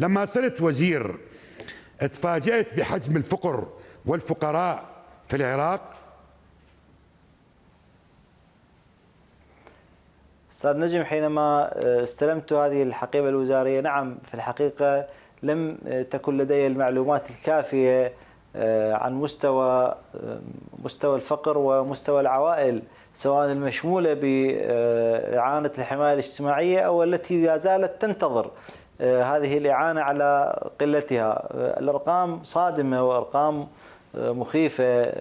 لما صرت وزير اتفاجأت بحجم الفقر والفقراء في العراق أستاذ نجم حينما استلمت هذه الحقيبة الوزارية نعم في الحقيقة لم تكن لدي المعلومات الكافية آه، عن مستوى آه، مستوى الفقر ومستوى العوائل سواء المشمولة بإعانة الحماية الاجتماعية أو التي لا زالت تنتظر آه، هذه الإعانة على قلتها آه، الأرقام صادمة وأرقام آه، مخيفة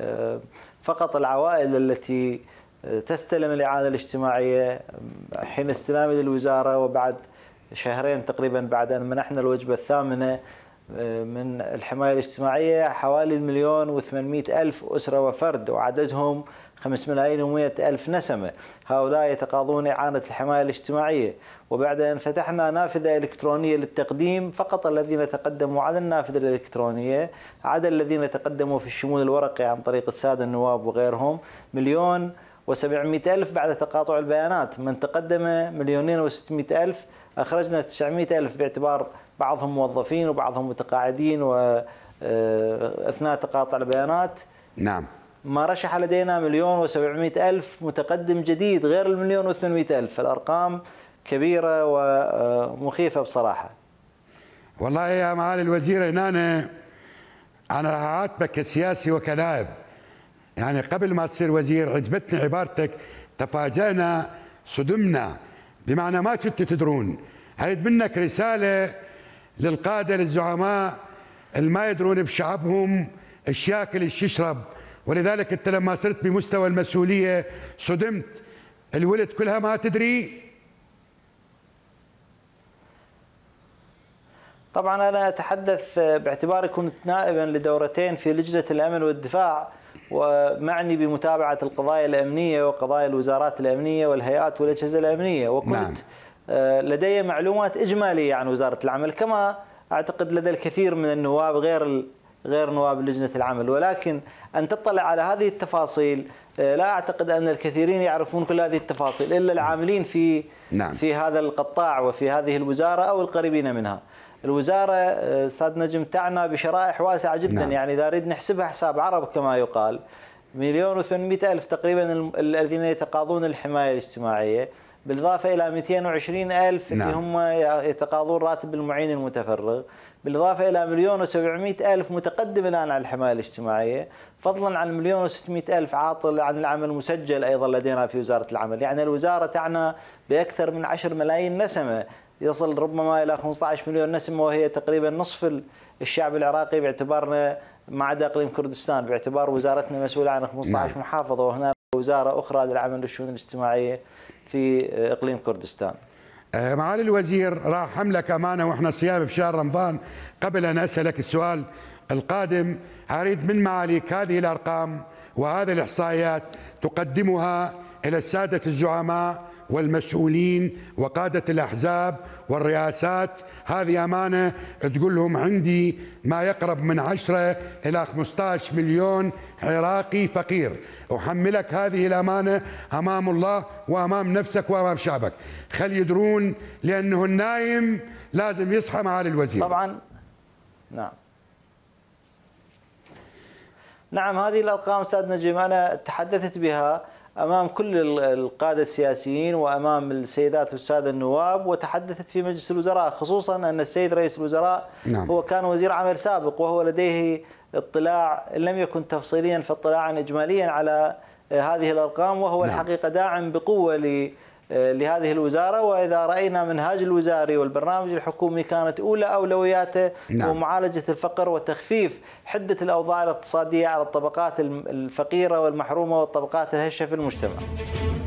فقط العوائل التي تستلم الإعانة الاجتماعية حين استلامي للوزارة وبعد شهرين تقريبا بعد أن منحنا الوجبة الثامنة من الحماية الاجتماعية حوالي المليون وثمانمائة ألف أسرة وفرد وعددهم 5 ملايين و100 ألف نسمة هؤلاء يتقاضون إعانة الحماية الاجتماعية وبعد أن فتحنا نافذة إلكترونية للتقديم فقط الذين تقدموا على النافذة الإلكترونية عدا الذين تقدموا في الشمول الورقي عن طريق السادة النواب وغيرهم مليون و700 ألف بعد تقاطع البيانات من تقدم مليونين و600 ألف أخرجنا 900 ألف باعتبار بعضهم موظفين وبعضهم متقاعدين وأثناء آه، تقاطع البيانات نعم ما رشح لدينا مليون و700 ألف متقدم جديد غير المليون و800 ألف الأرقام كبيرة ومخيفة آه، بصراحة والله يا معالي الوزير هنا أنا, أنا راح أعاتبك كسياسي وكنائب يعني قبل ما تصير وزير عجبتني عبارتك تفاجأنا صدمنا بمعنى ما كنتوا تدرون هيد منك رسالة للقادة للزعماء اللي ما يدرون بشعبهم الشاكل يشرب ولذلك انت لما صرت بمستوى المسؤوليه صدمت الولد كلها ما تدري طبعا انا اتحدث باعتباري كنت نائبا لدورتين في لجنه الامن والدفاع ومعني بمتابعه القضايا الامنيه وقضايا الوزارات الامنيه والهيئات والاجهزه الامنيه وكنت نعم. آه، لدي معلومات اجماليه عن وزاره العمل كما اعتقد لدى الكثير من النواب غير غير نواب لجنه العمل ولكن ان تطلع على هذه التفاصيل آه، لا اعتقد ان الكثيرين يعرفون كل هذه التفاصيل الا العاملين في نعم. في هذا القطاع وفي هذه الوزاره او القريبين منها. الوزاره آه، استاذ نجم تعنى بشرائح واسعه جدا نعم. يعني اذا اريد نحسبها حساب عرب كما يقال مليون و ألف تقريبا الذين يتقاضون الحمايه الاجتماعيه بالإضافة إلى 220 ألف نعم. اللي هم يتقاضون راتب المعين المتفرغ بالإضافة إلى مليون و700 ألف متقدم الآن على الحماية الاجتماعية فضلا عن مليون و600 ألف عاطل عن العمل مسجل أيضا لدينا في وزارة العمل يعني الوزارة تعنى بأكثر من 10 ملايين نسمة يصل ربما إلى 15 مليون نسمة وهي تقريبا نصف الشعب العراقي باعتبارنا ما عدا اقليم كردستان باعتبار وزارتنا مسؤوله عن 15 نعم. محافظه وهنا وزاره اخرى للعمل والشؤون الاجتماعيه في آه، اقليم كردستان آه، معالي الوزير راح حملة امانه واحنا صيام بشهر رمضان قبل ان اسالك السؤال القادم اريد من معاليك هذه الارقام وهذه الاحصائيات تقدمها الى الساده الزعماء والمسؤولين وقادة الأحزاب والرئاسات هذه أمانة تقول لهم عندي ما يقرب من 10 إلى 15 مليون عراقي فقير أحملك هذه الأمانة أمام الله وأمام نفسك وأمام شعبك خل يدرون لأنه النايم لازم يصحى معالي الوزير طبعا نعم نعم هذه الأرقام أستاذ نجيم أنا تحدثت بها امام كل القاده السياسيين وامام السيدات والساده النواب وتحدثت في مجلس الوزراء خصوصا ان السيد رئيس الوزراء نعم. هو كان وزير عمل سابق وهو لديه اطلاع لم يكن تفصيليا فاطلاعا اجماليا على آه، هذه الارقام وهو نعم. الحقيقه داعم بقوه آه، لهذه الوزارة وإذا رأينا منهاج الوزاري والبرنامج الحكومي كانت أولى أولوياته نعم. ومعالجة الفقر وتخفيف حدة الأوضاع الاقتصادية على الطبقات الفقيرة والمحرومة والطبقات الهشة في المجتمع